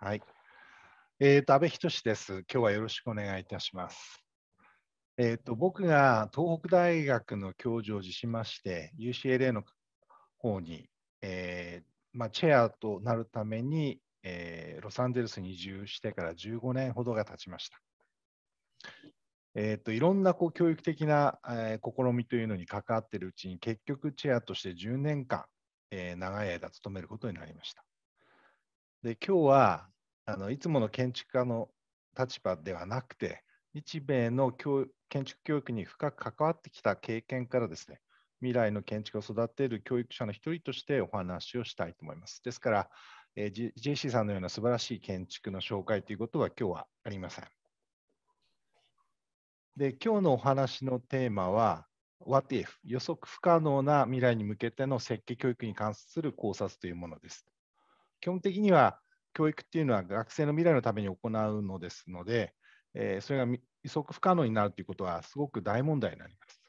はい。えっ、ー、と、安倍仁です。今日はよろしくお願いいたします。えっ、ー、と、僕が東北大学の教授を辞しまして、UCLA の方に、えー、まあ、チェアとなるために、えロサンゼルスに移住してから15年ほどが経ちました。えーと、といろんなこう教育的な、えー、試みというのに関わっているうちに結局チェアとして10年間、えー、長い間勤めることになりました。で今日はあのいつもの建築家の立場ではなくて、日米の建築教育に深く関わってきた経験からですね、未来の建築を育てる教育者の一人としてお話をしたいと思います。ですから、えー、JC さんのような素晴らしい建築の紹介ということは今日はありません。で、今日のお話のテーマは、What if 予測不可能な未来に向けての設計教育に関する考察というものです。基本的には教育っていうのは学生の未来のために行うのですので、えー、それが予測不可能になるということは、すごく大問題になります。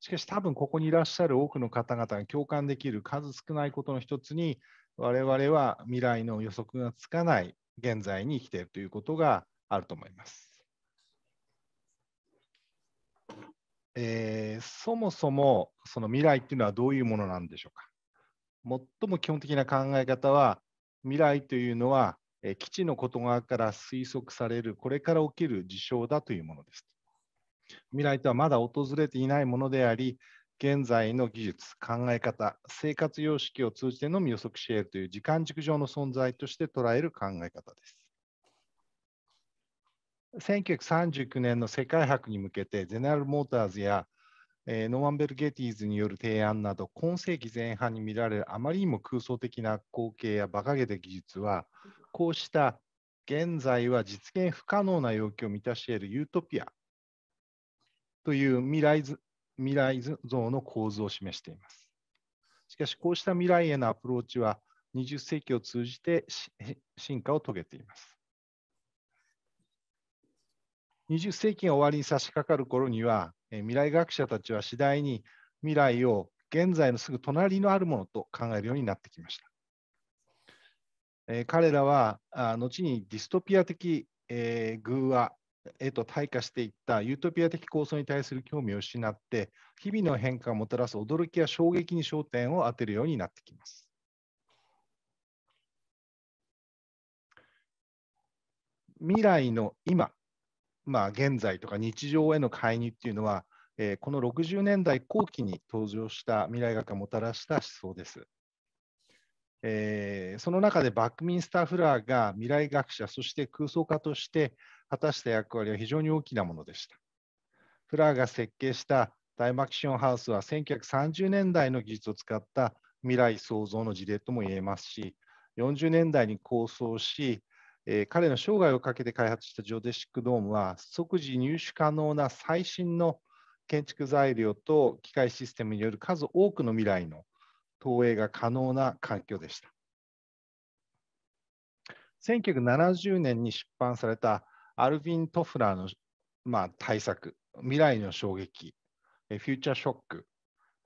しかし、多分ここにいらっしゃる多くの方々が共感できる数少ないことの一つに、我々は未来の予測がつかない現在に生きているということがあると思います。えー、そもそもその未来っていうのはどういうものなんでしょうか。最も基本的な考え方は、未来というのは、え基地のこと側から推測される、これから起きる事象だというものです。未来とはまだ訪れていないものであり、現在の技術、考え方、生活様式を通じてのみ予測し得るという時間軸上の存在として捉える考え方です。1939年の世界博に向けて、ゼネラル・モーターズやえー、ノーマンベルゲーティーズによる提案など今世紀前半に見られるあまりにも空想的な光景や馬鹿げた技術はこうした現在は実現不可能な要求を満たしているユートピアという未来未来像の構図を示しています。しかしこうした未来へのアプローチは20世紀を通じて進化を遂げています。20世紀が終わりに差し掛かる頃にはえ未来学者たちは次第に未来を現在のすぐ隣のあるものと考えるようになってきました。え彼らはあ後にディストピア的、えー、偶話へと退化していったユートピア的構想に対する興味を失って日々の変化をもたらす驚きや衝撃に焦点を当てるようになってきます。未来の今まあ、現在とか日常への介入っていうのは、えー、この60年代後期に登場した未来学がもたらした思想です。えー、その中でバックミンスター・フラーが未来学者、そして空想家として果たした役割は非常に大きなものでした。フラーが設計した大マキシオンハウスは1930年代の技術を使った未来創造の事例とも言えますし、40年代に構想し、えー、彼の生涯をかけて開発したジョデシックドームは即時入手可能な最新の建築材料と機械システムによる数多くの未来の投影が可能な環境でした。1970年に出版されたアルヴィン・トフラーの、まあ、対策、未来の衝撃、フューチャーショック、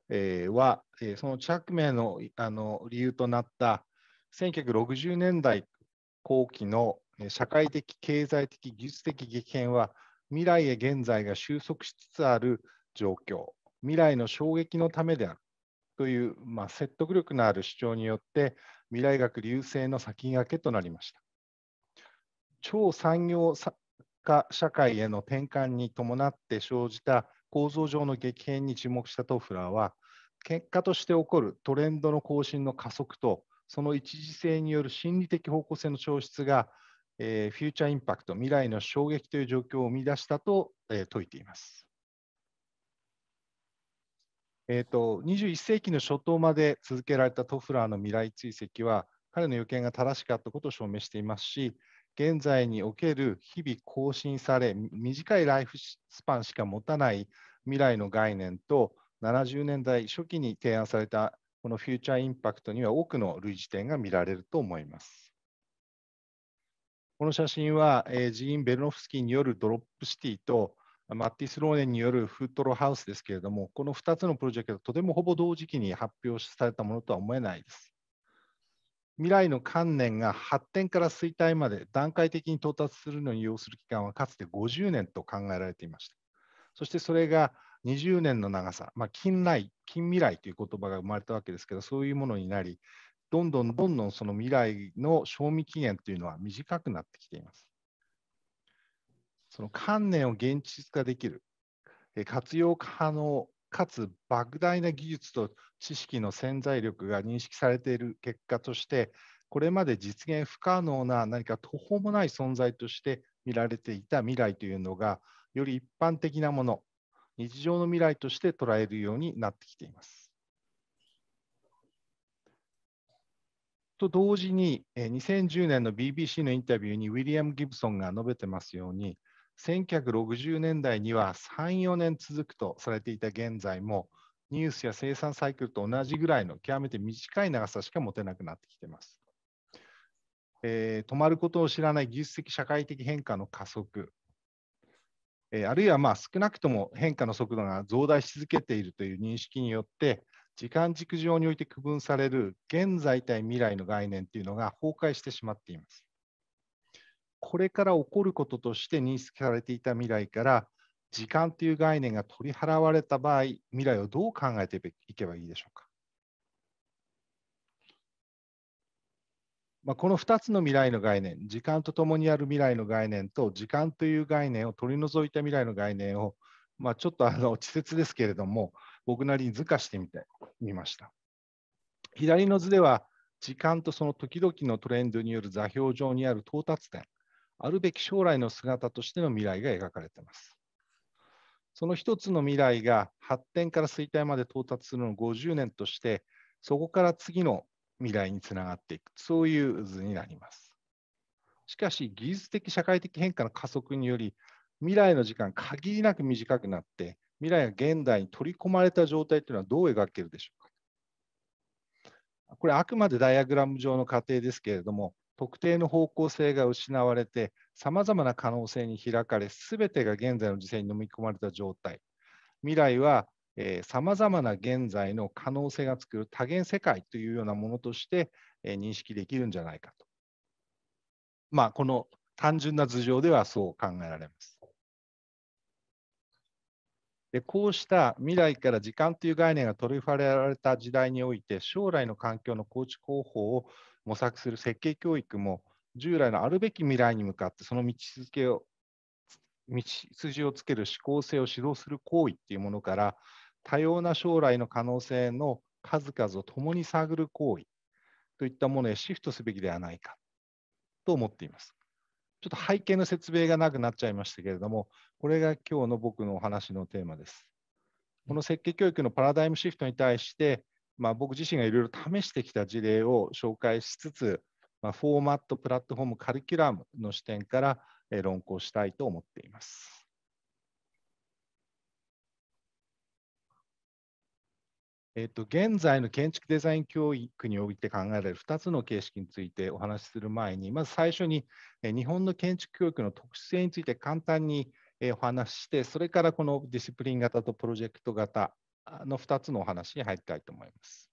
えー、は、えー、その着名のあの理由となった1960年代後期の社会的、経済的、技術的激変は未来へ現在が収束しつつある状況、未来の衝撃のためであるという、まあ、説得力のある主張によって未来学流星の先駆けとなりました。超産業化社会への転換に伴って生じた構造上の激変に注目したトフラーは結果として起こるトレンドの更新の加速とその一時性による心理的方向性の消失が、えー、フューチャーインパクト、未来の衝撃という状況を生み出したと、えー、説いています。えーと、21世紀の初頭まで続けられたトフラーの未来追跡は、彼の予見が正しかったことを証明していますし、現在における日々更新され、短いライフスパンしか持たない未来の概念と、70年代初期に提案されたこのフューチャーインパクトには多くの類似点が見られると思います。この写真は、えー、ジーン・ベルノフスキーによるドロップシティとマッティス・ローネンによるフットロハウスですけれども、この2つのプロジェクト、とてもほぼ同時期に発表されたものとは思えないです。未来の観念が発展から衰退まで段階的に到達するのに要する期間はかつて50年と考えられていました。そしてそれが20年の長さ、まあ、近来、近未来という言葉が生まれたわけですけど、そういうものになり、どんどんどんどんその未来の賞味期限というのは短くなってきています。その観念を現実化できる、活用可能かつ莫大な技術と知識の潜在力が認識されている結果として、これまで実現不可能な何か途方もない存在として見られていた未来というのが、より一般的なもの、日常の未来として捉えるようになってきています。と同時に、2010年の BBC のインタビューにウィリアム・ギブソンが述べてますように、1960年代には3、4年続くとされていた現在も、ニュースや生産サイクルと同じぐらいの極めて短い長さしか持てなくなってきています。えー、止まることを知らない技術的社会的変化の加速、えあるいはまあ少なくとも変化の速度が増大し続けているという認識によって、時間軸上において区分される現在対未来の概念というのが崩壊してしまっています。これから起こることとして認識されていた未来から時間という概念が取り払われた場合未来をどう考えていけばいいでしょうかまあ、この2つの未来の概念、時間とともにある未来の概念と、時間という概念を取り除いた未来の概念を、まあ、ちょっとあの稚拙ですけれども、僕なりに図化してみてみました。左の図では、時間とその時々のトレンドによる座標上にある到達点、あるべき将来の姿としての未来が描かれています。その一つの未来が発展から衰退まで到達するのを50年として、そこから次の未来につながっていく、そういう図になります。しかし、技術的、社会的変化の加速により、未来の時間、限りなく短くなって、未来が現代に取り込まれた状態というのはどう描けるでしょうか。これ、あくまでダイアグラム上の過程ですけれども、特定の方向性が失われて、さまざまな可能性に開かれ、すべてが現在の時世に飲み込まれた状態。未来はさまざまな現在の可能性が作る多元世界というようなものとして、えー、認識できるんじゃないかと。まあ、この単純な図上ではそう考えられます。でこうした未来から時間という概念が取り入られた時代において将来の環境の構築方法を模索する設計教育も従来のあるべき未来に向かってその道筋を道筋をつける指向性を指導する行為っていうものから多様な将来の可能性の数々を共に探る行為といったものへシフトすべきではないかと思っています。ちょっと背景の説明がなくなっちゃいましたけれども、これが今日の僕のお話のテーマです。この設計教育のパラダイムシフトに対して、まあ、僕自身がいろいろ試してきた事例を紹介しつつ、まあ、フォーマット、プラットフォーム、カリキュラムの視点から論考したいと思っています。えっと、現在の建築デザイン教育において考えられる2つの形式についてお話しする前に、まず最初に日本の建築教育の特殊性について簡単にお話しして、それからこのディシプリン型とプロジェクト型の2つのお話に入りたいと思います。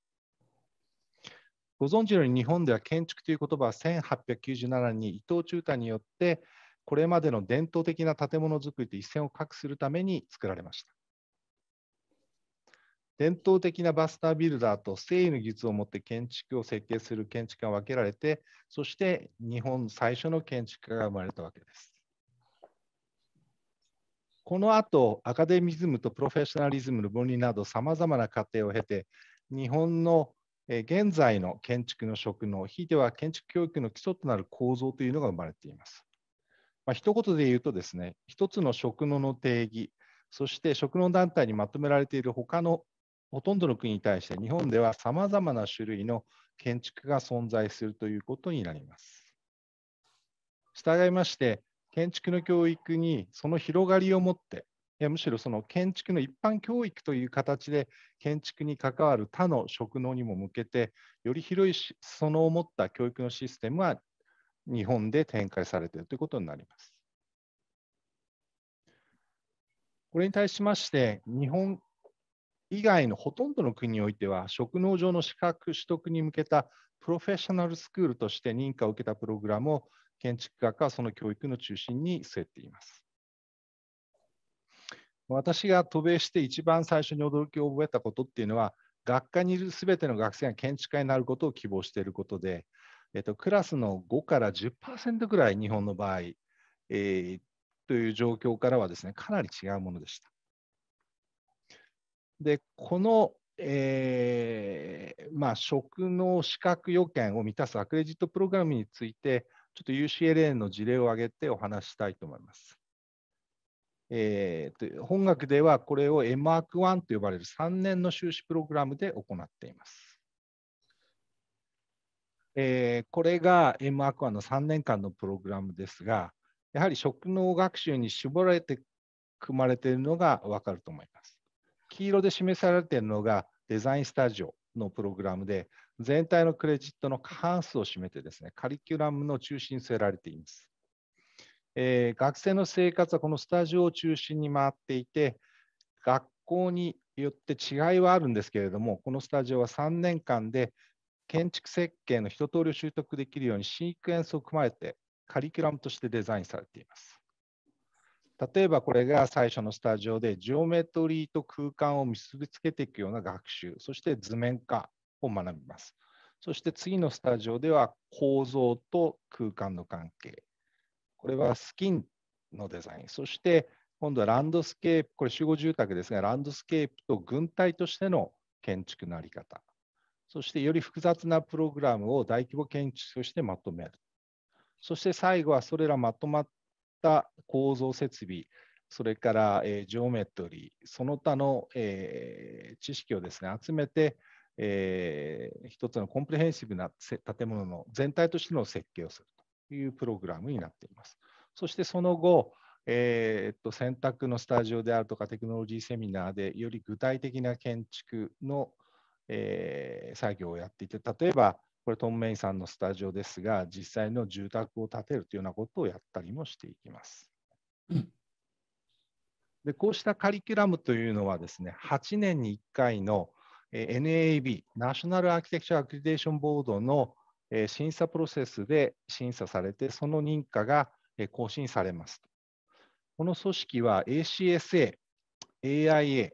ご存知のように日本では建築という言葉は1897年に伊藤忠太によってこれまでの伝統的な建物づくりと一線を画するために作られました。伝統的なバスタービルダーと誠意の技術を持って建築を設計する建築家が分けられて、そして日本最初の建築家が生まれたわけです。この後、アカデミズムとプロフェッショナリズムの分離など、さまざまな過程を経て、日本の現在の建築の職能、ひいては建築教育の基礎となる構造というのが生まれています。まあ、一言で言うとですね、一つの職能の定義、そして職能団体にまとめられている他のほとんどの国に対して日本ではさまざまな種類の建築が存在するということになります。従いまして建築の教育にその広がりを持っていやむしろその建築の一般教育という形で建築に関わる他の職能にも向けてより広い裾野を持った教育のシステムは日本で展開されているということになります。これに対しまして日本以外のほとんどの国においては、職能上の資格取得に向けたプロフェッショナルスクールとして認可を受けたプログラムを建築学科はその教育の中心に据えています。私が渡米して一番最初に驚きを覚えたことっていうのは、学科にいるすべての学生が建築家になることを希望していることで、えっと、クラスの5から10%ぐらい日本の場合、えー、という状況からはですね、かなり違うものでした。で、この、えーまあ、職能資格要件を満たすアクレジットプログラムについて、ちょっと UCLA の事例を挙げてお話したいと思います。えー、と本学ではこれを MARC1 と呼ばれる3年の修士プログラムで行っています。えー、これが MARC1 の3年間のプログラムですが、やはり職能学習に絞られて組まれているのが分かると思います。黄色で示されているのがデザインスタジオのプログラムで、全体のクレジットの過半数を占めてですね、カリキュラムの中心に据えられています。えー、学生の生活はこのスタジオを中心に回っていて、学校によって違いはあるんですけれども、このスタジオは3年間で建築設計の一通りを習得できるようにシークエンスを組まれて、カリキュラムとしてデザインされています。例えばこれが最初のスタジオでジオメトリーと空間を結びつけていくような学習、そして図面化を学びます。そして次のスタジオでは構造と空間の関係。これはスキンのデザイン。そして今度はランドスケープ、これ集合住宅ですが、ランドスケープと軍隊としての建築の在り方。そしてより複雑なプログラムを大規模建築としてまとめる。そして最後はそれらまとまっった構造設備、それから、えー、ジオメトリー、その他の、えー、知識をですね集めて、えー、一つのコンプレヘンシブな建物の全体としての設計をするというプログラムになっています。そしてその後、えー、っと選択のスタジオであるとかテクノロジーセミナーでより具体的な建築の、えー、作業をやっていて例えばこれ、トンメイさんのスタジオですが、実際の住宅を建てるというようなことをやったりもしていきます。でこうしたカリキュラムというのはですね、8年に1回の NAB、ナショナルアーキテクチャアクリデーションボードの審査プロセスで審査されて、その認可が更新されます。この組織は ACSA、AIA、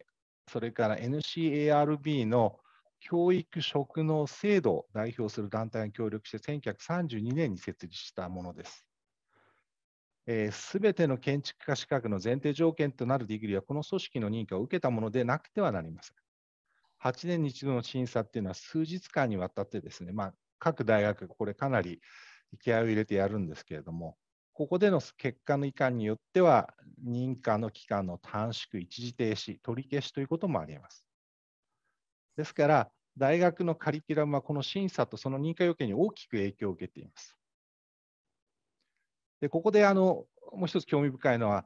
それから NCARB の教育・職能制度を代表する団体が協力して1932年に設立したものです。す、べ、ての建築家資格の前提条件となるディグリは、この組織の認可を受けたものでなくてはなりません。8年に1度の審査っていうのは、数日間にわたってですね、まあ、各大学、これかなり気合を入れてやるんですけれども、ここでの結果のいかによっては、認可の期間の短縮、一時停止、取り消しということもありえます。ですから、大学のカリキュラムはこの審査とその認可要件に大きく影響を受けています。でここであのもう一つ興味深いのは、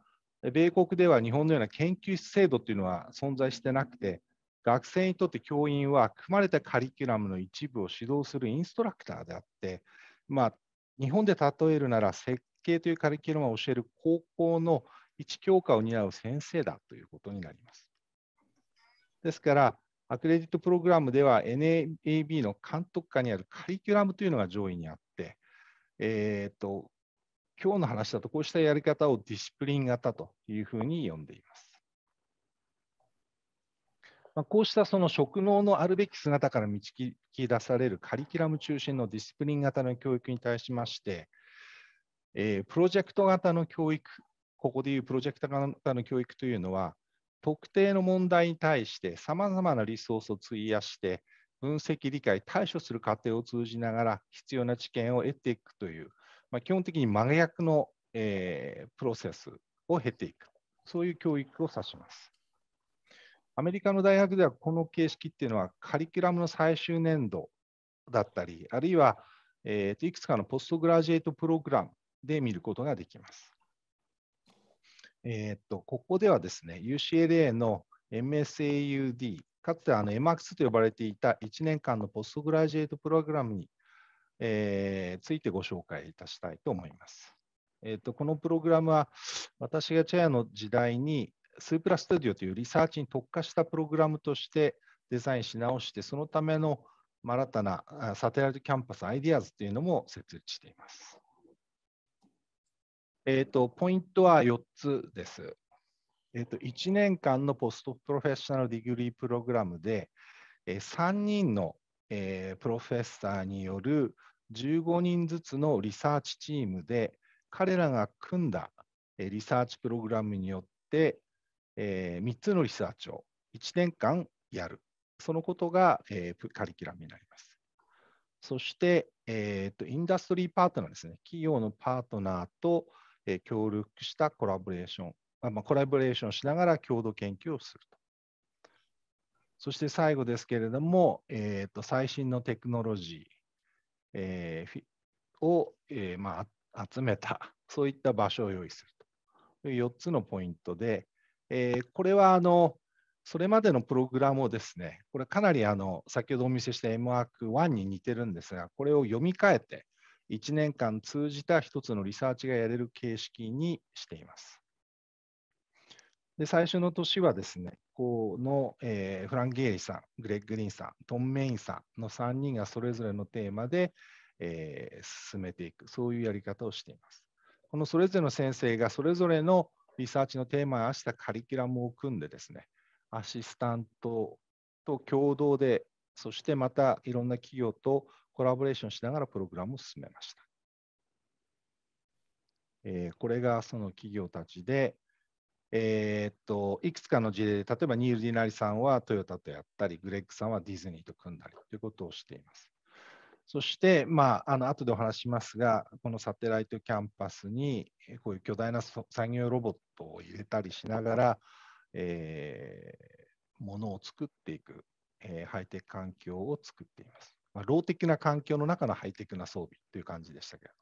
米国では日本のような研究室制度というのは存在してなくて、学生にとって教員は組まれたカリキュラムの一部を指導するインストラクターであって、まあ、日本で例えるなら設計というカリキュラムを教える高校の一教科を担う先生だということになります。ですから、アクレディットプログラムでは NAB の監督下にあるカリキュラムというのが上位にあって、えーと、今日の話だとこうしたやり方をディシプリン型というふうに呼んでいます。まあ、こうしたその職能のあるべき姿から導き出されるカリキュラム中心のディスプリン型の教育に対しまして、えー、プロジェクト型の教育、ここでいうプロジェクト型の教育というのは、特定の問題に対してさまざまなリソースを費やして分析理解対処する過程を通じながら必要な知見を得ていくという、まあ、基本的に真逆の、えー、プロセスを経ていくそういう教育を指します。アメリカの大学ではこの形式っていうのはカリキュラムの最終年度だったりあるいは、えー、いくつかのポストグラジエイトプログラムで見ることができます。えっと、ここではですね、UCLA の MSAUD、かつてあの MAX と呼ばれていた1年間のポストグラジエートプログラムに、えー、ついてご紹介いたしたいと思います。えーと、とこのプログラムは私がチェアの時代にスープラスタジオというリサーチに特化したプログラムとしてデザインし直してそのための新たなサテライトキャンパスアイディアズというのも設立しています。えー、と、ポイントは4つです。えー、と、1年間のポストプロフェッショナルディグリープログラムで、えー、3人の、えー、プロフェッサーによる15人ずつのリサーチチームで、彼らが組んだ、えー、リサーチプログラムによって、えー、3つのリサーチを1年間やる。そのことが、えー、カリキュラムになります。そして、えーとインダストリーパートナーですね。企業のパートナーと、え協力したコラボレーション、まあ、コラボレーションしながら共同研究をすると。そして最後ですけれども、えー、と最新のテクノロジー、えー、を、えー、まあ、集めた、そういった場所を用意するとい4つのポイントで、えー、これはあのそれまでのプログラムをですね、これかなりあの先ほどお見せした M ワーク1に似てるんですが、これを読み替えて、1年間通じた1つのリサーチがやれる形式にしています。で最初の年はですね、この、えー、フラン・ゲイリさん、グレッグ・リンさん、トン・メインさんの3人がそれぞれのテーマで、えー、進めていく、そういうやり方をしています。このそれぞれの先生がそれぞれのリサーチのテーマを合わせたカリキュラムを組んでですね、アシスタントと共同で、そしてまたいろんな企業とコラボレーションしながらプログラムを進めました。えー、これがその企業たちで、えー、っといくつかの事例で例えばニール・ディナリさんはトヨタとやったりグレッグさんはディズニーと組んだりということをしています。そして、まあ、あの後でお話しますが、このサテライトキャンパスにこういう巨大な産業ロボットを入れたりしながら、えー、ものを作っていく、えー、ハイテク環境を作っています。まあ、ローテクな環境の中のハイテクな装備という感じでしたけど。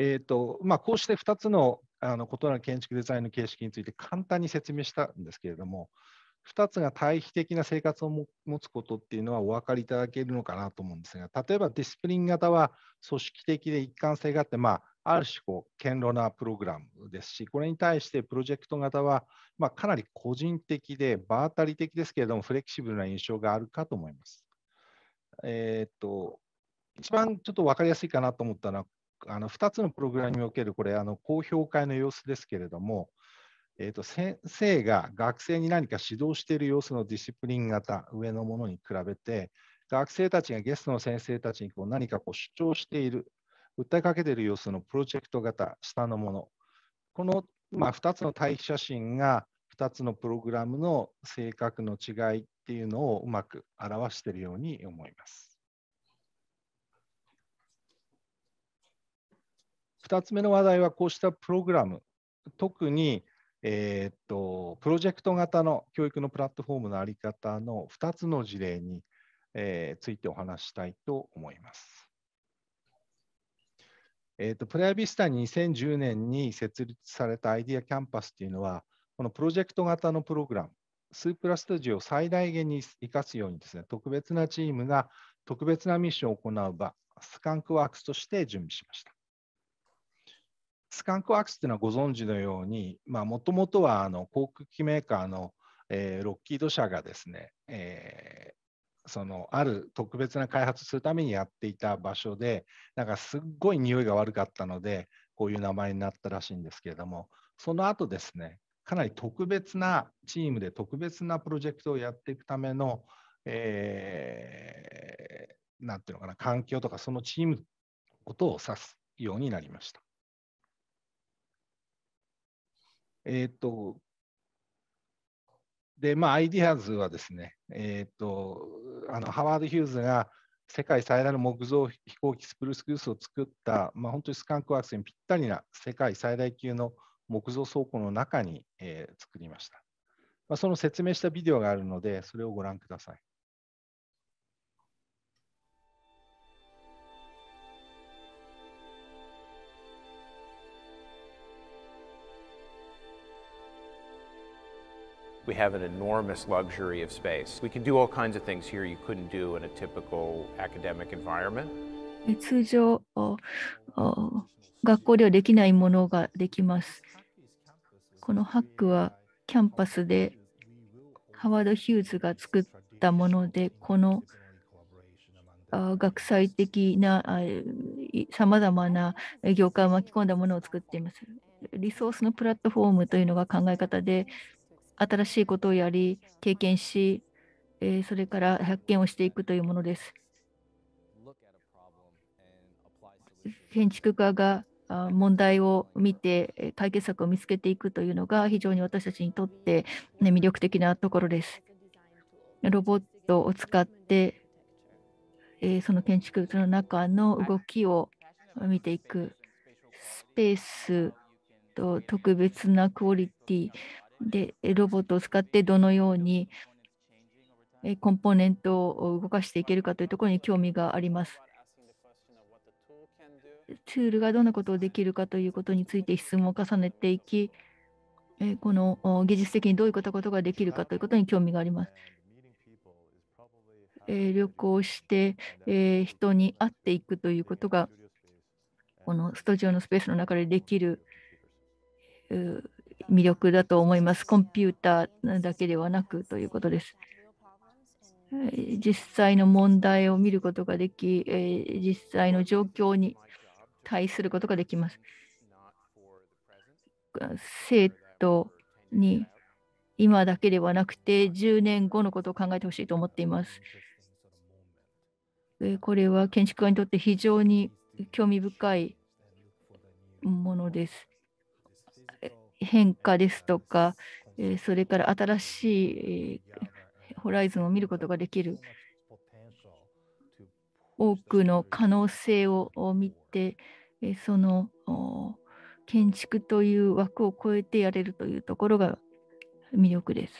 えーとまあ、こうして2つのあの異なる建築デザインの形式について簡単に説明したんですけれども、2つが対比的な生活を持つことっていうのはお分かりいただけるのかなと思うんですが、例えばディスプリン型は組織的で一貫性があって、まあ、ある種こう堅牢なプログラムですし、これに対してプロジェクト型は、まあ、かなり個人的で場当たり的ですけれども、フレキシブルな印象があるかと思います。えー、っと、一番ちょっと分かりやすいかなと思ったのは、あの2つのプログラムにおけるこれあの公表会の様子ですけれども、えー、と先生が学生に何か指導している様子のディシプリン型上のものに比べて学生たちがゲストの先生たちにこう何かこう主張している訴えかけている様子のプロジェクト型、下のもの、この、まあ、2つの対比写真が2つのプログラムの性格の違いっていうのをうまく表しているように思います。2つ目の話題はこうしたプログラム、特に、えー、っとプロジェクト型の教育のプラットフォームの在り方の2つの事例に、えー、ついてお話したいと思います。えーと、プレアビスタに2010年に設立されたアイディアキャンパスっていうのは、このプロジェクト型のプログラム、スープラスタジオを最大限に生かすようにですね、特別なチームが特別なミッションを行う場、スカンクワークスとして準備しました。スカンクワークスというのはご存知のように、もともとはあの航空機メーカーの、えー、ロッキード社がですね、えそのある特別な開発するためにやっていた場所でなんかすっごい匂いが悪かったのでこういう名前になったらしいんですけれどもその後ですねかなり特別なチームで特別なプロジェクトをやっていくための何、えー、ていうのかな環境とかそのチームことを指すようになりました。えーとで、まあ、アイディアズはですね、えっ、ー、と、あの、ハワード・ヒューズが世界最大の木造飛行機スプルスクースを作った、まあ、本当にスカンクワクスにぴったりな世界最大級の木造倉庫の中に、えー、作りました。まあ、その説明したビデオがあるので、それをご覧ください。We have an enormous luxury of space. We can do all kinds of things here you couldn't do in a typical academic environment. 通常学校ではできないものができます。このハックはキャンパスでハワード・ヒューズが作ったもので、この学際的なさまざまな業界を巻き込んだものを作っています。リソースのプラットフォームというのが考え方で、新しいことをやり、経験し、えー、それから発見をしていくというものです。建築家が問題を見て解決策を見つけていくというのが非常に私たちにとって、ね、魅力的なところです。ロボットを使って、えー、その建築の中の動きを見ていくスペースと特別なクオリティでロボットを使ってどのようにコンポーネントを動かしていけるかというところに興味があります。ツールがどんなことをできるかということについて質問を重ねていき、この技術的にどういうことができるかということに興味があります。旅行して人に会っていくということが、このスタジオのスペースの中でできる魅力だと思います。コンピューターだけではなくということです。実際の問題を見ることができ、実際の状況に対することができます。生徒に今だけではなくて10年後のことを考えてほしいと思っています。これは建築家にとって非常に興味深いものです。変化ですとか、えそれから新しい、えホライズンを見ることができる。多くの可能性を見て、えその建築という枠を超えてやれるというところが魅力です。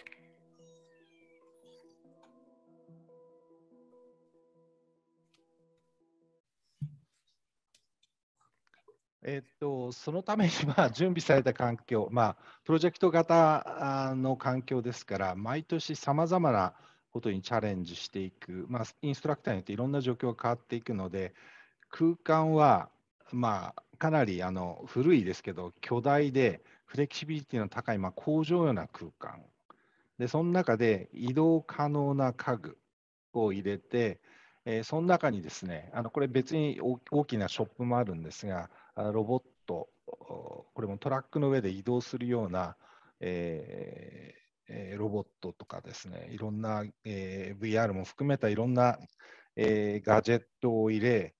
えっと、そのためには準備された環境、まあ、プロジェクト型の環境ですから、毎年さまざまなことにチャレンジしていく、まあ、インストラクターによっていろんな状況が変わっていくので、空間は、まあ、かなりあの古いですけど、巨大で、フレキシビリティの高い、まあ、工場ような空間。で、その中で移動可能な家具を入れて、えー、その中にですね、あのこれ別に大きなショップもあるんですが、ロボット、これもトラックの上で移動するような、えー、ロボットとかですね、いろんな、えー、VR も含めたいろんな、えー、ガジェットを入れ、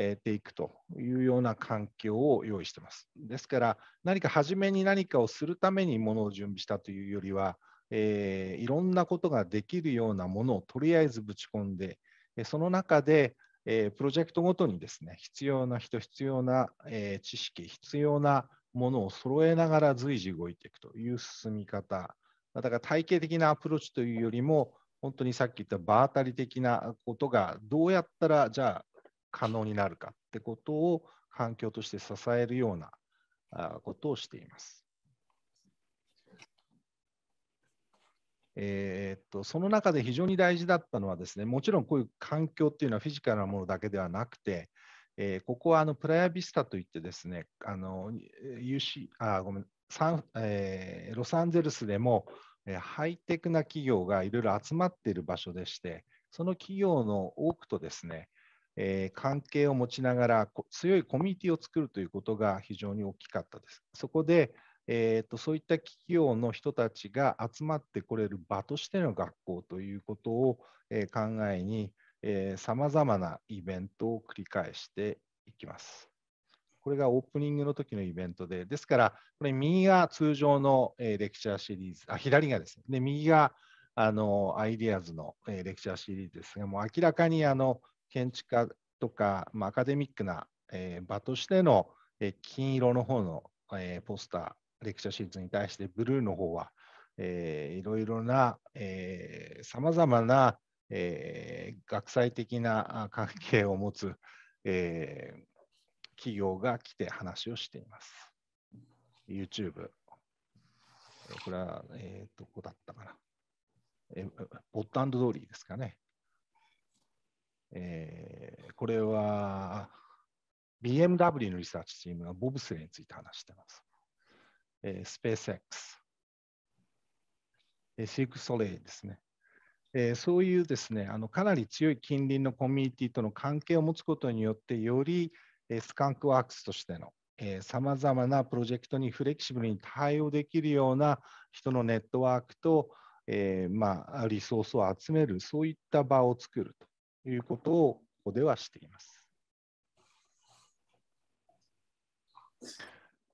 えていくというような環境を用意してます。ですから、何か初めに何かをするためにものを準備したというよりは、えー、いろんなことができるようなものをとりあえずぶち込んで、その中で、えー、プロジェクトごとにですね、必要な人、必要な、えー、知識、必要なものを揃えながら随時動いていくという進み方、だから体系的なアプローチというよりも、本当にさっき言った場当たり的なことがどうやったらじゃあ可能になるかってことを環境として支えるようなことをしています。えー、っとその中で非常に大事だったのはですねもちろんこういう環境っていうのはフィジカルなものだけではなくて、えー、ここはあのプライアビスタといってですねあの UC あごめんサン、えー、ロサンゼルスでも、えハイテクな企業がいろいろ集まっている場所でしてその企業の多くとですねえ関係を持ちながら強いコミュニティを作るということが非常に大きかったです。そこで、えーと、そういった企業の人たちが集まってこれる場としての学校ということを、えー、考えに、さまざまなイベントを繰り返していきます。これがオープニングの時のイベントで、ですから、これ右が通常の、えー、レクチャーシリーズ、あ左がですね、で右があのアイディアズの、えー、レクチャーシリーズですが、もう明らかにあの建築家とか、まあ、アカデミックな、えー、場としての、え金色の方の、えポスター、レクチャーシーズに対してブルーの方は、えー、いろいろなさまざまな、えー、学際的な関係を持つ、えー、企業が来て話をしています。YouTube。これは、えー、どこだったかな。えー、ボットドリーですかね。えー、これは BMW のリサーチチームがボブスレーについて話してます。えー、ス p a x えー、シークソレイですね。えー、そういうですねあのかなり強い近隣のコミュニティとの関係を持つことによってより、えー、スカンクワークスとしてのさまざまなプロジェクトにフレキシブルに対応できるような人のネットワークと、えー、まあ、リソースを集めるそういった場を作るということをここではしています。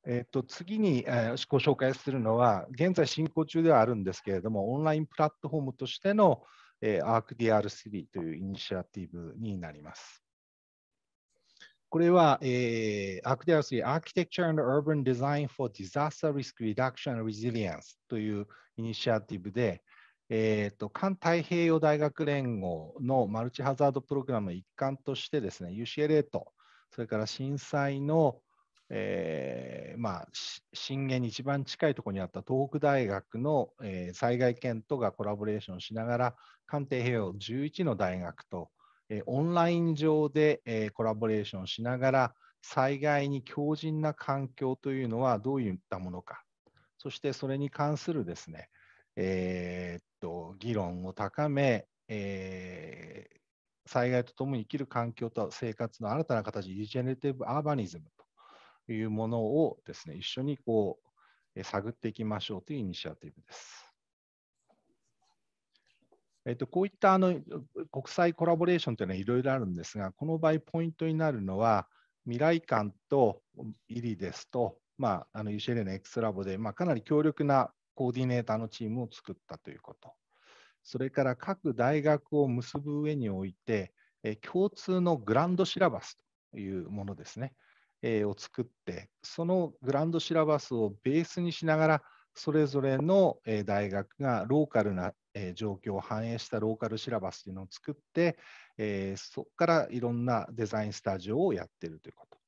えー、と次に、えー、ご紹介するのは、現在進行中ではあるんですけれども、オンラインプラットフォームとしての、えー、ArcDR3 というイニシアティブになります。これは、えー、ArcDR3 Architecture and Urban Design for Disaster Risk Reduction and Resilience というイニシアティブで、えーと、環太平洋大学連合のマルチハザードプログラムの一環としてですね、UCLA と、それから震災のえー、まあ、震源に一番近いところにあった東北大学の、えー、災害研とがコラボレーションしながら、官邸平洋11の大学と、えー、オンライン上で、えコラボレーションしながら、災害に強靭な環境というのはどういったものか、そしてそれに関するですね、えっと議論を高め、え災害とともに生きる環境と生活の新たな形、リジェネティブ・アーバニズム、いうものをですね、一緒にこう探っていきましょうというイニシアティブです。えっと、こういったあの国際コラボレーションというのはいろいろあるんですが、この場合、ポイントになるのは、未来館とイリですと、まあ、あの UCLA の X ラボで、まあ、かなり強力なコーディネーターのチームを作ったということ。それから各大学を結ぶ上において、え共通のグランドシラバスというものですね。えー、を作って、そのグランドシラバスをベースにしながら、それぞれの、え大学がローカルな、え状況を反映したローカルシラバスというのを作って、えそこからいろんなデザインスタジオをやっているということ。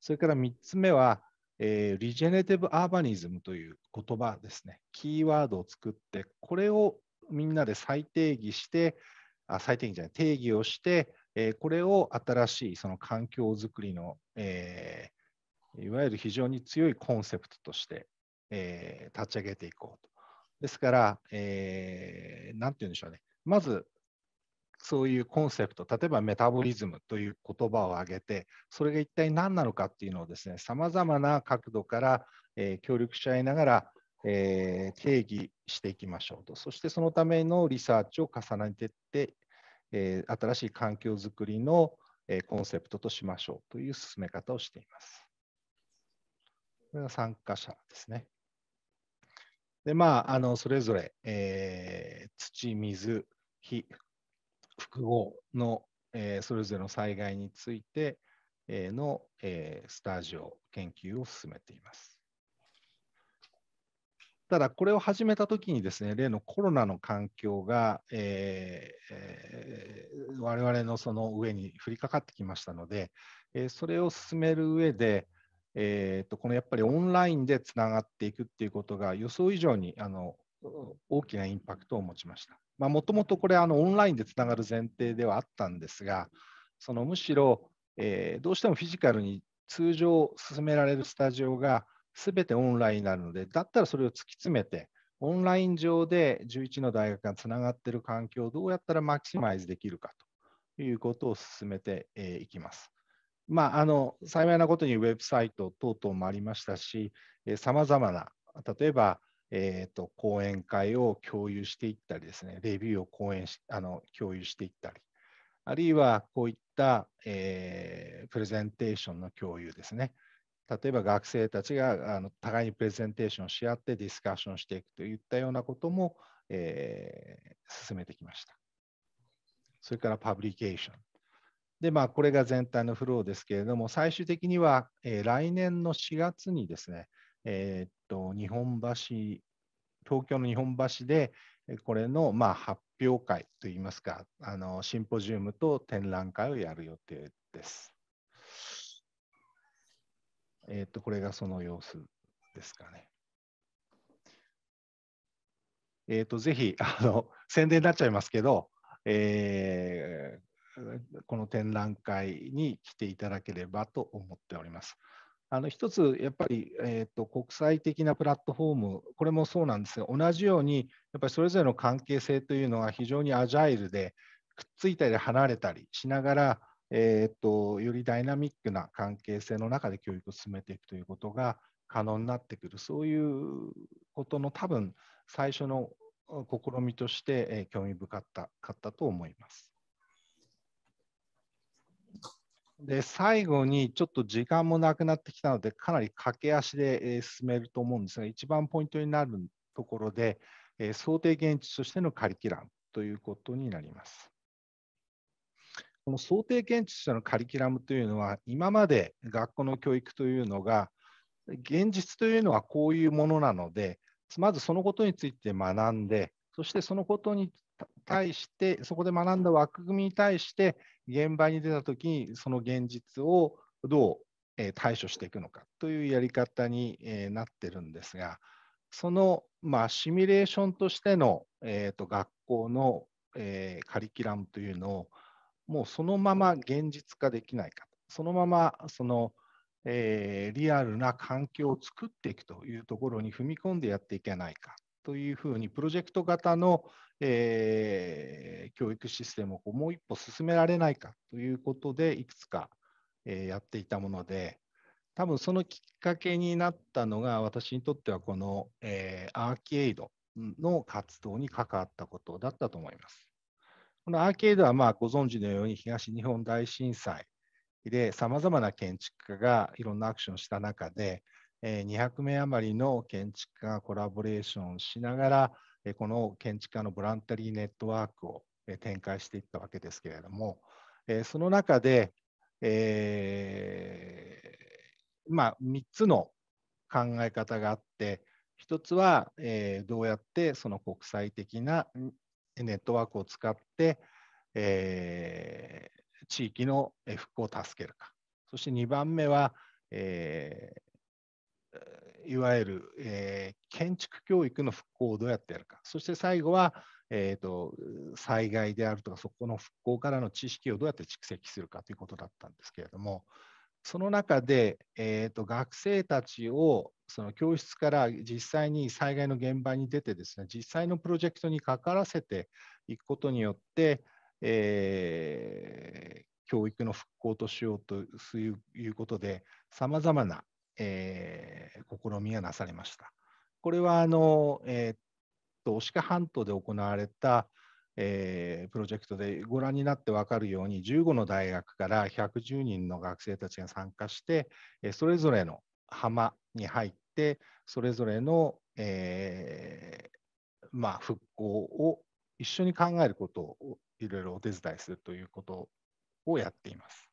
それから3つ目は、えリジェネティブ・アーバニズムという言葉ですね、キーワードを作って、これをみんなで再定義して、あ再定義じゃない、定義をして、えこれを新しいその環境づくりの、えいわゆる非常に強いコンセプトとして、え立ち上げていこうと。ですから、えー、なんて言うんでしょうね。まず、そういうコンセプト、例えばメタボリズムという言葉を挙げて、それが一体何なのかっていうのをですね、さまざまな角度から、えー、協力し合いながら、えー、定義していきましょうと。そしてそのためのリサーチを重ねていってえー、新しい環境づくりの、えー、コンセプトとしましょうという進め方をしています。これが参加者ですね。で、まあ、あのそれぞれ、えー、土、水、火、複合の、えー、それぞれの災害についての、えー、スタジオ研究を進めています。ただ、これを始めたときにですね、例のコロナの環境が、えーえー、我々のその上に降りかかってきましたので、えー、それを進める上で、えーと、このやっぱりオンラインでつながっていくっていうことが予想以上にあの大きなインパクトを持ちました。もともとこれあのオンラインでつながる前提ではあったんですが、そのむしろ、えー、どうしてもフィジカルに通常進められるスタジオがすべてオンラインになるので、だったらそれを突き詰めて、オンライン上で11の大学がつながっている環境をどうやったらマキシマイズできるかということを進めていきます。まあ、あの幸いなことにウェブサイト等々もありましたし、さまざまな、例えば、えーと、と講演会を共有していったりですね、レビューを講演しあの共有していったり、あるいはこういった、えー、プレゼンテーションの共有ですね、例えば学生たちがあの互いにプレゼンテーションし合ってディスカッションしていくといったようなことも、えー、進めてきました。それからパブリケーション。で、まあ、これが全体のフローですけれども、最終的には、えー、来年の4月にですね、えー、っと、日本橋、東京の日本橋で、これの、まあ、発表会といいますか、あのシンポジウムと展覧会をやる予定です。えっ、ー、と、これがその様子ですかね。えっ、ー、と、ぜひ、あの、宣伝になっちゃいますけど、えー、この展覧会に来ていただければと思っております。あの一つ、やっぱり、えーと国際的なプラットフォーム、これもそうなんですが、同じように、やっぱりそれぞれの関係性というのは非常にアジャイルで、くっついたり離れたりしながら、えー、っとよりダイナミックな関係性の中で教育を進めていくということが可能になってくるそういうことの多分最初の試みとして、えー、興味深かったと思います。で最後にちょっと時間もなくなってきたのでかなり駆け足で、え進めると思うんですが一番ポイントになるところで、え想定現地としてのカリキュラムということになります。この想定建築者のカリキュラムというのは、今まで学校の教育というのが、現実というのはこういうものなので、まずそのことについて学んで、そしてそのことに対して、そこで学んだ枠組みに対して、現場に出たときに、その現実をどう対処していくのかというやり方になってるんですが、その、まあ、シミュレーションとしての、えと、学校の、えカリキュラムというのを、もうそのまま現実化できないか、そのままその、えー、リアルな環境を作っていくというところに踏み込んでやっていけないかというふうに、プロジェクト型の、えー、教育システムをもう一歩進められないかということで、いくつか、えー、やっていたもので、多分そのきっかけになったのが、私にとってはこの、えー、アーキエイドの活動に関わったことだったと思います。このアーケードはまあご存知のように東日本大震災でさまざまな建築家がいろんなアクションした中で、200名余りの建築家がコラボレーションしながら、この建築家のボランタリーネットワークを展開していったわけですけれども、その中で、えー、まあ、3つの考え方があって、1つは、えどうやってその国際的なネットワークを使って、えー、地域の復興を助けるか。そして2番目は、えー、いわゆる、えー、建築教育の復興をどうやってやるか。そして最後は、えーと、と災害であるとか、そこの復興からの知識をどうやって蓄積するかということだったんですけれども、その中で、えーと、学生たちをその教室から実際に災害の現場に出てですね実際のプロジェクトに関わらせていくことによって、えー、教育の復興としようということでさまざまな、えー、試みがなされました。これはあの、えーと、鹿半島で行われたえー、プロジェクトでご覧になって分かるように15の大学から110人の学生たちが参加して、えそれぞれの浜に入ってそれぞれの、えー、まあ、復興を一緒に考えることをいろいろお手伝いするということをやっています。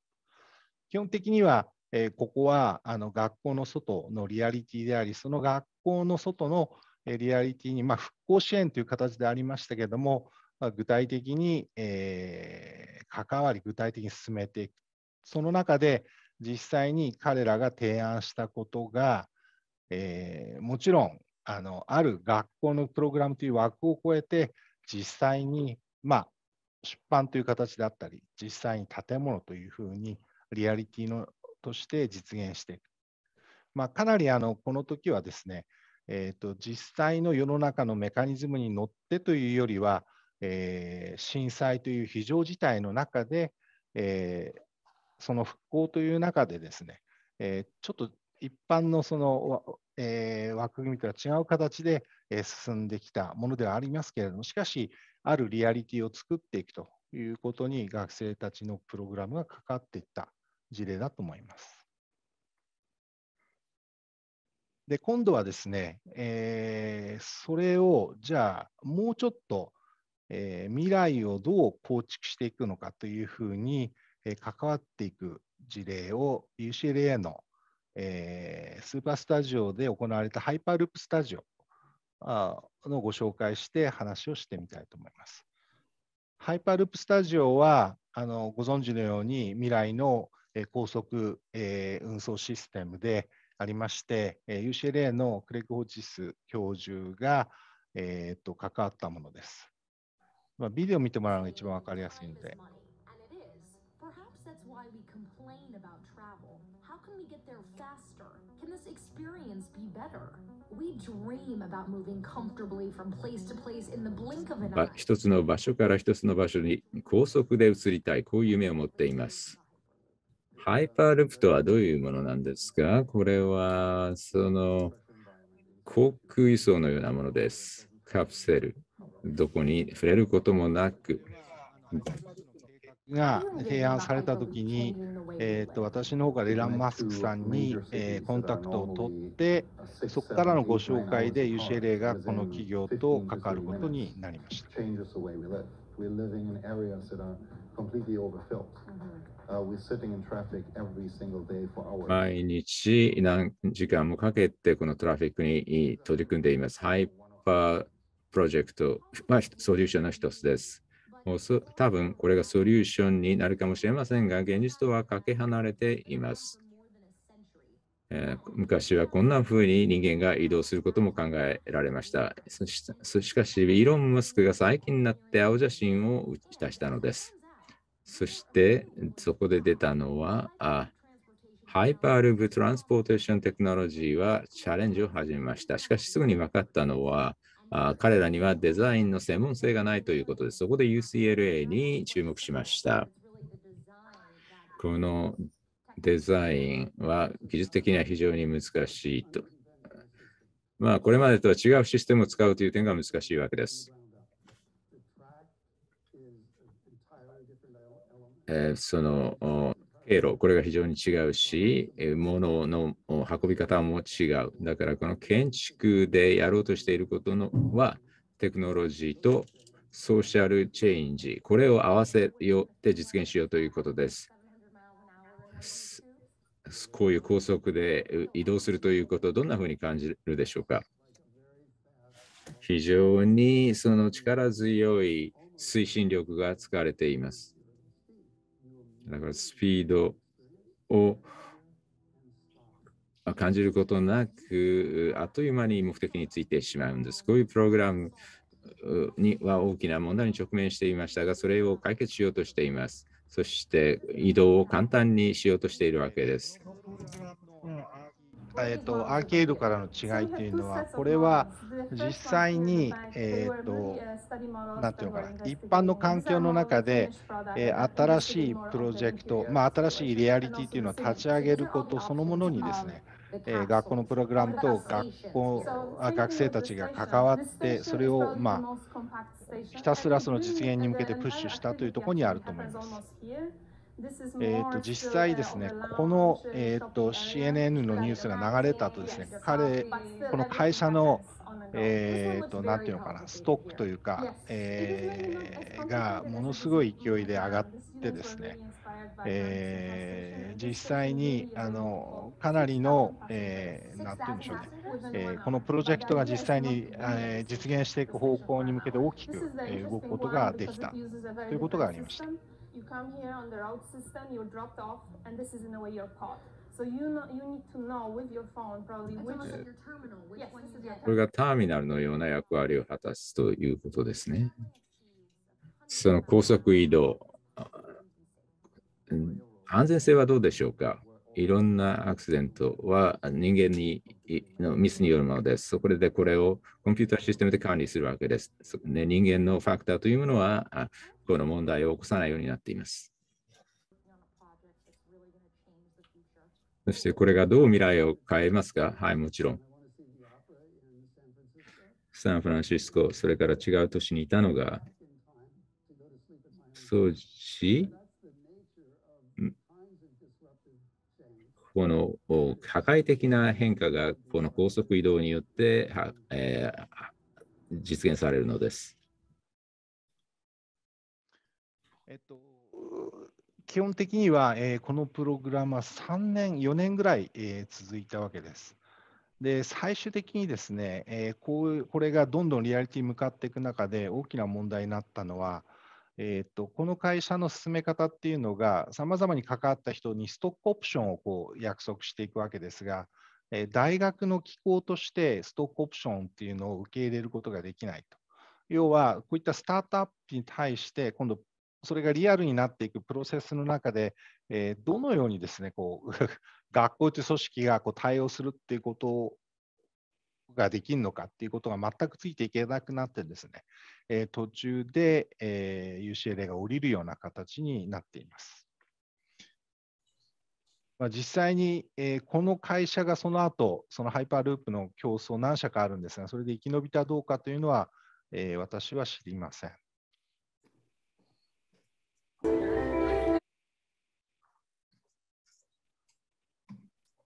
基本的には、えここはあの学校の外のリアリティでありその学校の外のリアリティに、まあ、復興支援という形でありましたけれどもまあ、具体的に、えー、関わり、具体的に進めていく。その中で、実際に彼らが提案したことが、えー、もちろんあの、ある学校のプログラムという枠を超えて、実際に、まあ、出版という形であったり、実際に建物というふうにリアリティのとして実現していく。まあ、かなりあのこの時はですね、えーと、実際の世の中のメカニズムに乗ってというよりは、えー、震災という非常事態の中で、えー、その復興という中でですね、えー、ちょっと一般のその、え枠組みとは違う形で、え進んできたものではありますけれども、しかし、あるリアリティを作っていくということに学生たちのプログラムがかかっていった事例だと思います。で今度はですね、えー、それをじゃあもうちょっとえー、未来をどう構築していくのかというふうに、えー、関わっていく事例を UCLA の、えー、スーパースタジオで行われたハイパーループスタジオあのご紹介して話をしてみたいと思います。ハイパーループスタジオはあのご存知のように未来の、えー、高速、えー、運送システムでありまして、えー、UCLA のクレッグ・ホジス教授が、えーと関わったものです。まあ、ビデオ見てもらうのが一番わかりやすいので。一つの場所から一つの場所に高速で移りたい、こういう夢を持っています。ハイパーループとはどういうものなんですかこれは、その、航空輸送のようなものです。カプセル。どこに触れることもなく、が提案されたときに、えーと、私の方からラン・マスクさんに、えー、コンタクトを取って、そこからのご紹介で UCLA がこの企業と関わることになりました。毎日何時間もかけてこのトラフィックに取り組んでいます。ハイパープロジェクトはソリューションの一つです。多分これがソリューションになるかもしれませんが、現実とはかけ離れています。えー、昔はこんな風に人間が移動することも考えられました。しかし、イーロン・マスクが最近になって青写真を打ち出したのです。そして、そこで出たのは、あハイパールーブ・トランスポーテーション・テクノロジーはチャレンジを始めました。しかし、すぐに分かったのは、あ彼らにはデザインの専門性がないということです。そこで UCLA に注目しました。このデザインは技術的には非常に難しいと。まあ、これまでとは違うシステムを使うという点が難しいわけです。えー、その経路、これが非常に違うし、物の運び方も違う。だからこの建築でやろうとしていることのは、テクノロジーとソーシャルチェンジ、これを合わせよって実現しようということです。こういう高速で移動するということどんなふうに感じるでしょうか非常にその力強い推進力が使われています。だからスピードを感じることなく、あっという間に目的についてしまうんです。こういうプログラムには大きな問題に直面していましたが、それを解決しようとしています。そして移動を簡単にしようとしているわけです。えーと、アーケードからの違いっていうのはこれは実際に、えーと、て言うのかな一般の環境の中で、えー、新しいプロジェクト、まあ、新しいリアリティというのを立ち上げることそのものにですねえ学校のプログラムと学校あ学生たちが関わってそれを、まあ、ひたすらその実現に向けてプッシュしたというところにあると思います。えー、と実際ですね、この、えー、と CNN のニュースが流れた後ですね、彼、この会社の、えー、となんていうのかな、ストックというか、えー、がものすごい勢いで上がってですね、えー、実際にあのかなりの、えー、なんていうんでしょうね、えー、このプロジェクトが実際に、えー、実現していく方向に向けて大きく、え動くことができたということがありました。you come here on the road system, you're dropped off, and this is in a way your pod. So you know you need to know with your phone probably which i e your terminal, which yes, one is your これがターミナルのような役割を果たすということですね。その高速移動、安全性はどうでしょうかいろんなアクシデントは人間にのミスによるものです。そこでこれをコンピューターシステムで管理するわけです。ね、人間のファクターというものはこの問題を起こさないようになっています。そしてこれがどう未来を変えますかはい、もちろん。サンフランシスコ、それから違う都市にいたのが、掃除この破壊的な変化がこの高速移動によっては、えー、実現されるのです。えっと、基本的には、えー、このプログラムは3年、4年ぐらい、えー、続いたわけです。で最終的にですね、えーこう、これがどんどんリアリティに向かっていく中で大きな問題になったのは、えー、っとこの会社の進め方っていうのが、さまざまに関わった人にストックオプションをこう約束していくわけですが、えー、大学の機構としてストックオプションっていうのを受け入れることができないと。要は、こういったスタートアップに対して、今度、それがリアルになっていくプロセスの中で、えー、どのようにですねこう 学校という組織がこう対応するっていうことをができるのかっていうことが全くついていけなくなってですね、えー、途中で、えー、UCLA が降りるような形になっています。まあ、実際に、えー、この会社がその後、そのハイパーループの競争何社かあるんですが、それで生き延びたどうかというのは、えー、私は知りません。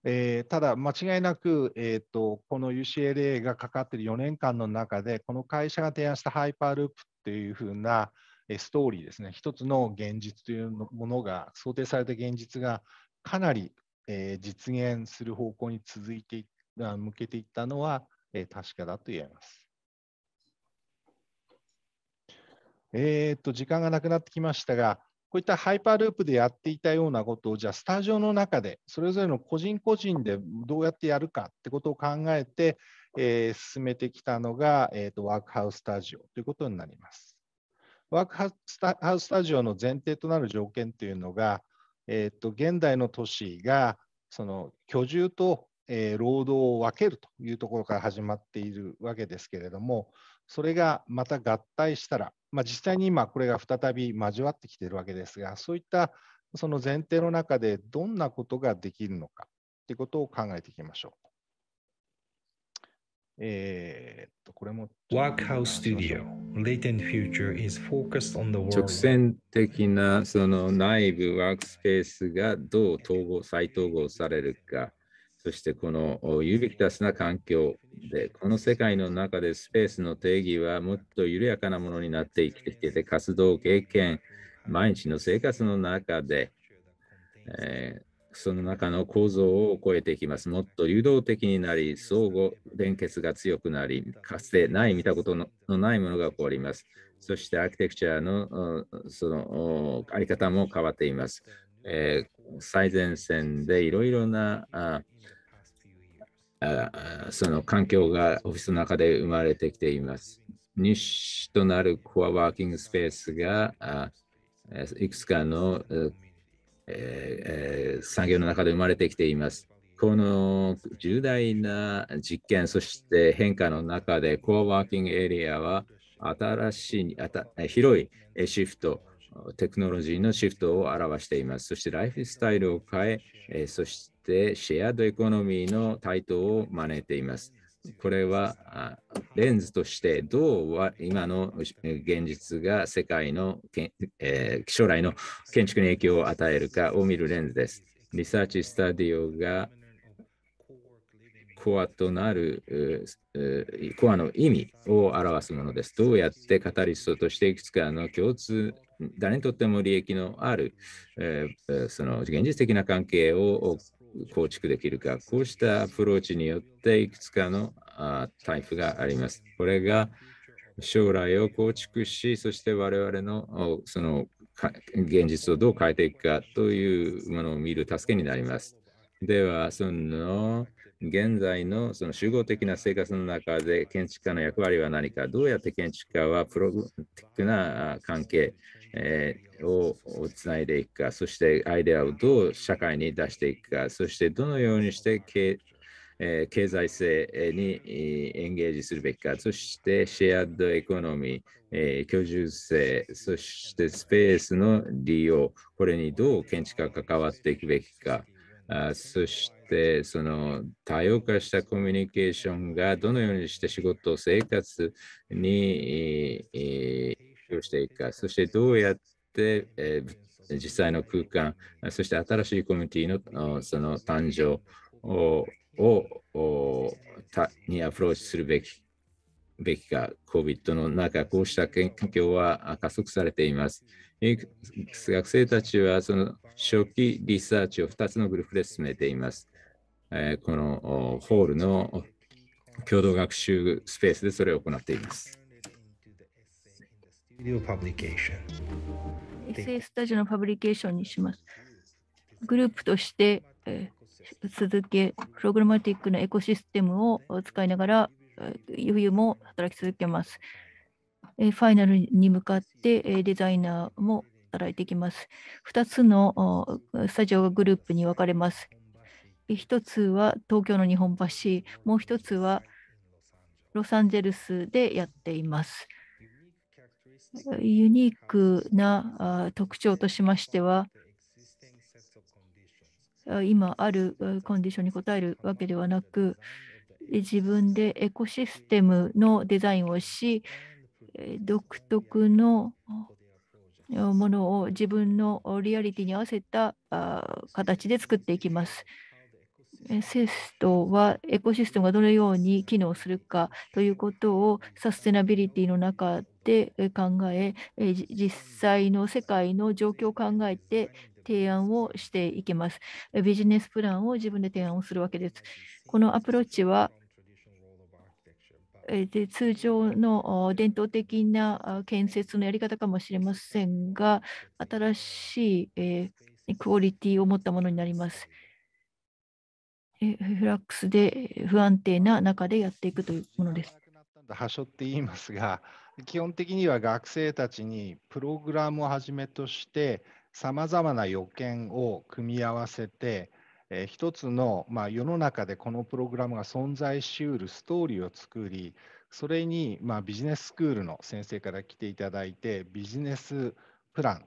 えー、ただ、間違いなく、えーと、この UCLA がかかっている4年間の中で、この会社が提案したハイパーループっていうふうなストーリーですね、一つの現実というものが、想定された現実がかなり、えー、実現する方向に続いてい向けていったのは、えー、確かだと言えます。えー、っと時間がなくなってきましたが、こういったハイパーループでやっていたようなことを、じゃあスタジオの中で、それぞれの個人個人でどうやってやるかってことを考えて、えー、進めてきたのが、えーと、ワークハウススタジオということになります。ワークハウスススタジオの前提となる条件というのが、えーと現代の都市がその居住とえー、労働を分けるというところから始まっているわけですけれども、それがまた合体したら、まあ、実際に今、これが再び交わってきているわけですが、そういったその前提の中でどんなことができるのかということを考えていきましょう。えー、とこれも Workhouse Studio Latent Future is focused on the world. 直線的なその内部ワークスペースがどう統合再統合されるか。そしてこのユビクタスな環境で、この世界の中でスペースの定義はもっと緩やかなものになって生きてきていて、活動、経験、毎日の生活の中で、えー、その中の構造を超えていきます。もっと流動的になり、相互連結が強くなり、かつてない見たことのないものが起こります。そしてアーキテクチャのそのあり方も変わっています。えー、最前線でいろいろなあその環境がオフィスの中で生まれてきています。日種となるコアワーキングスペースがいくつかの、産業の中で生まれてきています。この重大な実験、そして変化の中で、コアワーキングエリアは新しい、広いシフト、テクノロジーのシフトを表しています。そしてライフスタイルを変え、そしってシェアドエコノミーの台頭を招いています。これはレンズとしてどう今の現実が世界の、えー、将来の建築に影響を与えるかを見るレンズです。リサーチスタディオがコアとなるコアの意味を表すものです。どうやってカタリストとしていくつかの共通、誰にとっても利益のある、えー、その現実的な関係を構築できるか、こうしたアプローチによっていくつかのタイプがあります。これが将来を構築し、そして我々のその現実をどう変えていくかというものを見る助けになります。では、その現在のその集合的な生活の中で建築家の役割は何か、どうやって建築家はプロティックな関係、えをつないでいくか、そしてアイデアをどう社会に出していくか、そしてどのようにして経,、え経済性にエンゲージするべきか、そしてシェアドエコノミー、え居住性、そしてスペースの利用、これにどう建築が関わっていくべきか。あそしてその多様化したコミュニケーションがどのようにして仕事生活に、えー表していくか、そしてどうやって、えー、実際の空間、そして新しいコミュニティのその誕生ををにアプローチするべきべきか、COVID の中、こうした研究は加速されています。学生たちはその初期リサーチを2つのグループで進めています。このホールの共同学習スペースでそれを行っています。SA スタジオのパブリケーションにします。グループとして、えー、続け、プログラマティックなエコシステムを使いながら、裕も働き続けます。ファイナルに向かってデザイナーも働いていきます。2つのスタジオがグループに分かれます。1つは東京の日本橋、もう1つはロサンゼルスでやっています。ユニークな特徴としましては、今あるコンディションに応えるわけではなく、自分でエコシステムのデザインをし、独特のものを自分のリアリティに合わせた形で作っていきます。セストはエコシステムがどのように機能するかということをサステナビリティの中て考え実際の世界の状況を考えて提案をしていきます。ビジネスプランを自分で提案をするわけです。このアプローチはで通常の伝統的な建設のやり方かもしれませんが、新しいクオリティを持ったものになります。フラックスで不安定な中でやっていくというものです。端折って言いますが、基本的には学生たちにプログラムをはじめとしてさまざまな予見を組み合わせて、えー、一つの、まあ、世の中でこのプログラムが存在しうるストーリーを作りそれに、まあ、ビジネススクールの先生から来ていただいてビジネスプラン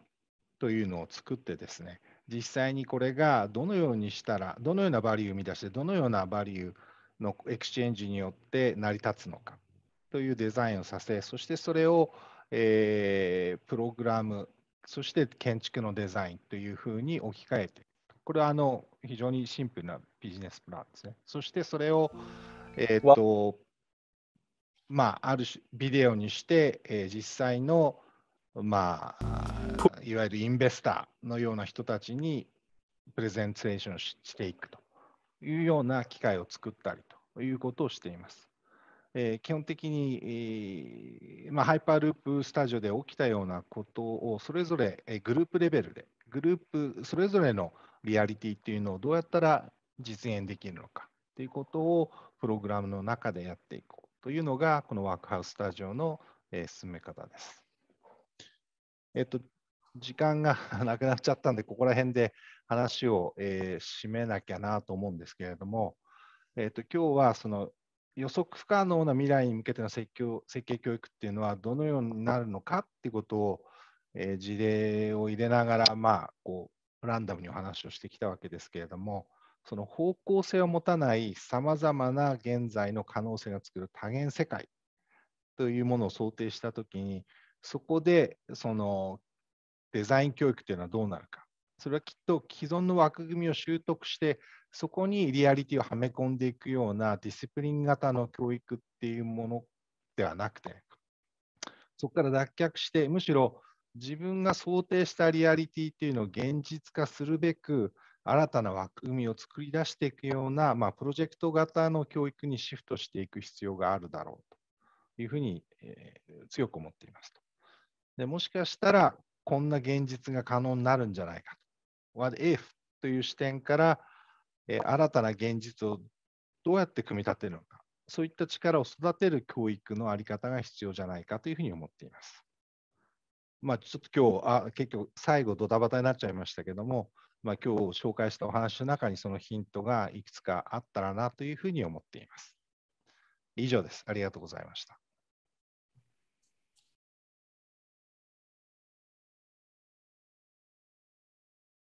というのを作ってですね実際にこれがどのようにしたらどのようなバリューを生み出してどのようなバリューのエクスチェンジによって成り立つのかというデザインをさせそしてそれを、えー、プログラムそして建築のデザインというふうに置き換えてこれはあの非常にシンプルなビジネスプランですねそしてそれを、えー、っとまあ、あるビデオにして、えー、実際のまあ、いわゆるインベスターのような人たちにプレゼンテーションしていくというような機会を作ったりということをしています。えー、基本的に、えー、まあ、ハイパーループスタジオで起きたようなことをそれぞれ、えグループレベルでグループそれぞれのリアリティっていうのをどうやったら実現できるのかっていうことをプログラムの中でやっていこうというのがこのワークハウススタジオの、え進め方です。えっと時間が なくなっちゃったんで、ここら辺で話を、えー、締めなきゃなと思うんですけれども、えっと今日はその予測不可能な未来に向けての設設計教育っていうのはどのようになるのかっていうことを、えー、事例を入れながら、まあ、こうランダムにお話をしてきたわけですけれどもその方向性を持たないさまざまな現在の可能性が作る多元世界というものを想定したときにそこでそのデザイン教育というのはどうなるかそれはきっと既存の枠組みを習得してそこにリアリティをはめ込んでいくようなディスプリン型の教育っていうものではなくて、そこから脱却して、むしろ自分が想定したリアリティっていうのを現実化するべく、新たな枠組みを作り出していくような、まあ、プロジェクト型の教育にシフトしていく必要があるだろうというふうに、えー、強く思っていますとで。もしかしたら、こんな現実が可能になるんじゃないかと。What if という視点から、え新たな現実をどうやって組み立てるのか、そういった力を育てる教育の在り方が必要じゃないかというふうに思っています。まあ、ちょっと今日あ結局最後ドタバタになっちゃいましたけども、まあ、今日紹介したお話の中にそのヒントがいくつかあったらなというふうに思っています。以上です。ありがとうございました。